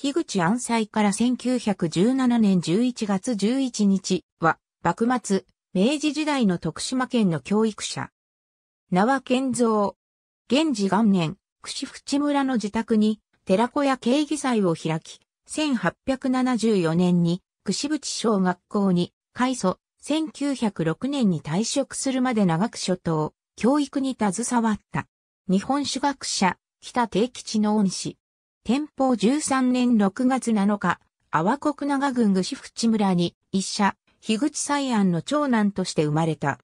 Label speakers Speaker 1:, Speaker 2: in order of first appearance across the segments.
Speaker 1: 樋口安西から1917年11月11日は、幕末、明治時代の徳島県の教育者。名は健造。現治元年、串淵村の自宅に、寺子屋慶義祭を開き、1874年に、串淵小学校に、開祖、1906年に退職するまで長く諸島、教育に携わった。日本史学者、北定吉の恩師。天保13年6月7日、阿波国長郡具志淵村に、一社、樋口西安の長男として生まれた。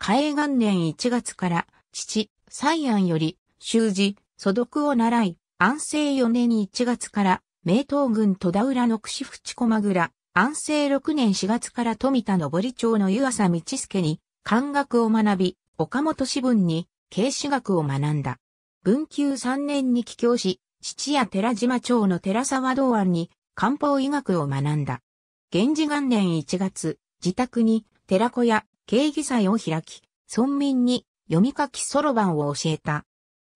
Speaker 1: 嘉永元年1月から、父、西安より、修士、素読を習い、安政4年1月から、名東郡戸田浦の串淵駒蔵、安政6年4月から富田登町の湯浅道助に、漢学を学び、岡本志文に、慶史学を学んだ。文久3年に帰郷し、父や寺島町の寺沢道庵に漢方医学を学んだ。源氏元年1月、自宅に寺子や経儀祭を開き、村民に読み書きそろばんを教えた。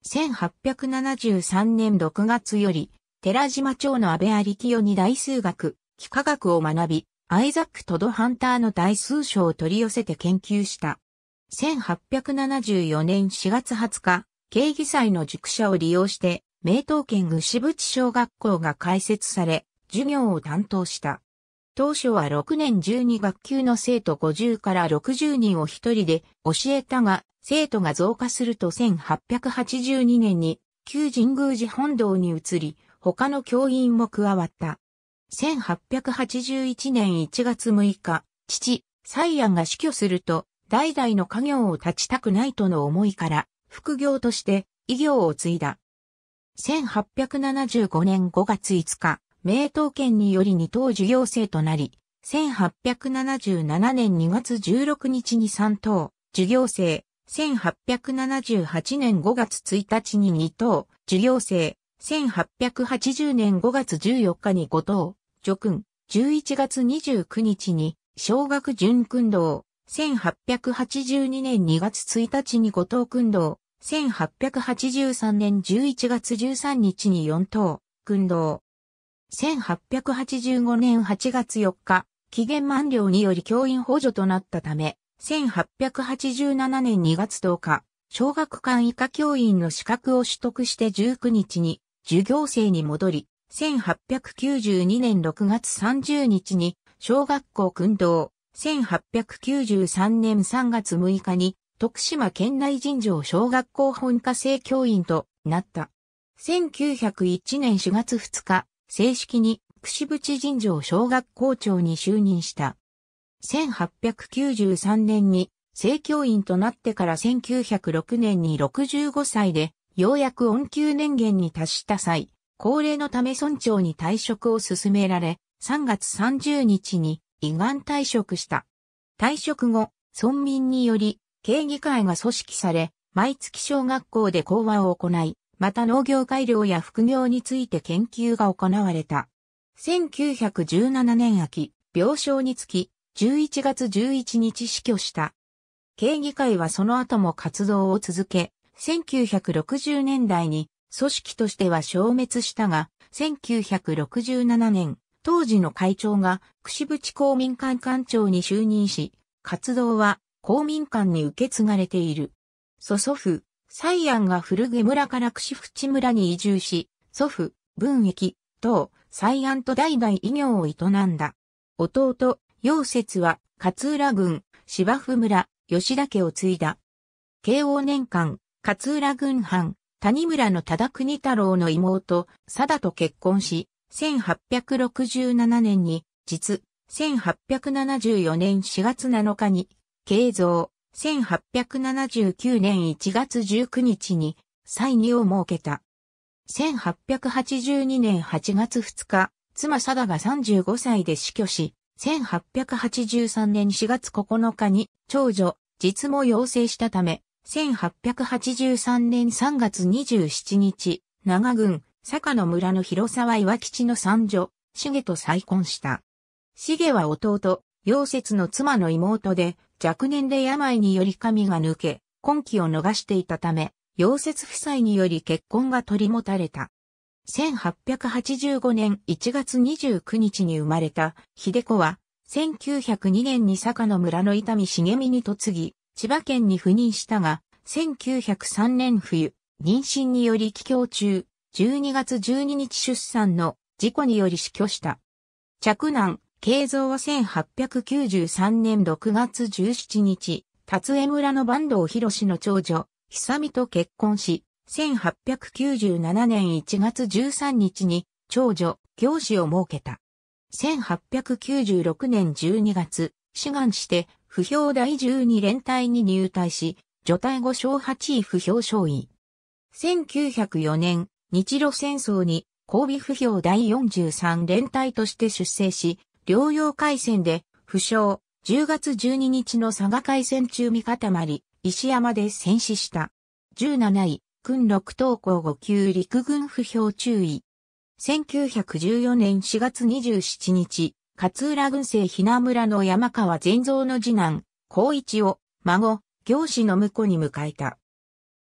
Speaker 1: 1873年6月より、寺島町の安倍有清に大数学、幾何学を学び、アイザック・トド・ハンターの大数書を取り寄せて研究した。1874年4月20日、経儀祭の塾舎を利用して、名東県牛渕小学校が開設され、授業を担当した。当初は6年12学級の生徒50から60人を一人で教えたが、生徒が増加すると1882年に旧神宮寺本堂に移り、他の教員も加わった。1881年1月6日、父、西安が死去すると、代々の家業を立ちたくないとの思いから、副業として、医業を継いだ。1875年5月5日、名東県により二等授業生となり、1877年2月16日に三等、授業生、1878年5月1日に二等、授業生、1880年5月14日に五等、助訓、11月29日に、小学準訓道、1882年2月1日に五等訓道、1883年11月13日に4等、軍道。1885年8月4日、期限満了により教員補助となったため、1887年2月10日、小学館以下教員の資格を取得して19日に、授業生に戻り、1892年6月30日に、小学校訓導、1893年3月6日に、徳島県内尋常小学校本科生教員となった。1901年4月2日、正式に串淵尋常小学校長に就任した。1893年に正教員となってから1906年に65歳で、ようやく恩給年限に達した際、高齢のため村長に退職を勧められ、3月30日に胃がん退職した。退職後、村民により経議会が組織され、毎月小学校で講話を行い、また農業改良や副業について研究が行われた。1917年秋、病床につき、11月11日死去した。経議会はその後も活動を続け、1960年代に組織としては消滅したが、1967年、当時の会長が、串淵公民館館長に就任し、活動は公民館に受け継がれている。祖祖父、西安が古毛村から串淵村に移住し、祖父、文益、等、西安と代々異業を営んだ。弟、陽節は、勝浦郡、芝生村、吉田家を継いだ。慶応年間、勝浦郡藩、谷村の忠国太郎の妹、貞と結婚し、1867年に、実、1874年4月7日に慶三、1879年1月19日に、歳二を設けた。1882年8月2日、妻貞が35歳で死去し、1883年4月9日に長女、実も養成したため、1883年3月27日、長郡、坂の村の広沢岩吉の三女、重と再婚した。重は弟、溶接の妻の妹で、若年で病により髪が抜け、婚期を逃していたため、溶接夫妻により結婚が取り持たれた。1885年1月29日に生まれた秀子は、1902年に坂の村の痛み茂みに嫁ぎ、千葉県に赴任したが、1903年冬、妊娠により帰郷中、12月12日出産の事故により死去した。着難、慶造は1893年6月17日、達江村の坂東博の長女、久美と結婚し、1897年1月13日に長女、行師を設けた。1896年12月、志願して、不評第12連隊に入隊し、除隊後小8位不評少尉。1904年、日露戦争に、交尾不評第43連隊として出征し、療養海戦で、負傷、10月12日の佐賀海戦中見固まり、石山で戦死した。17位、軍6等校5級陸軍不評注意。1914年4月27日、勝浦軍政ひな村の山川全蔵の次男、高一を、孫、行司の婿に迎えた。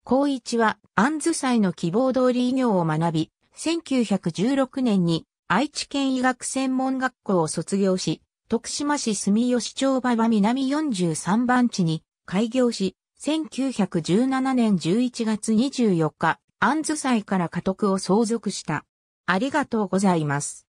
Speaker 1: 高一は、安図祭の希望通り医業を学び、1916年に愛知県医学専門学校を卒業し、徳島市住吉町馬場南43番地に開業し、1917年11月24日、安図祭から家督を相続した。ありがとうございます。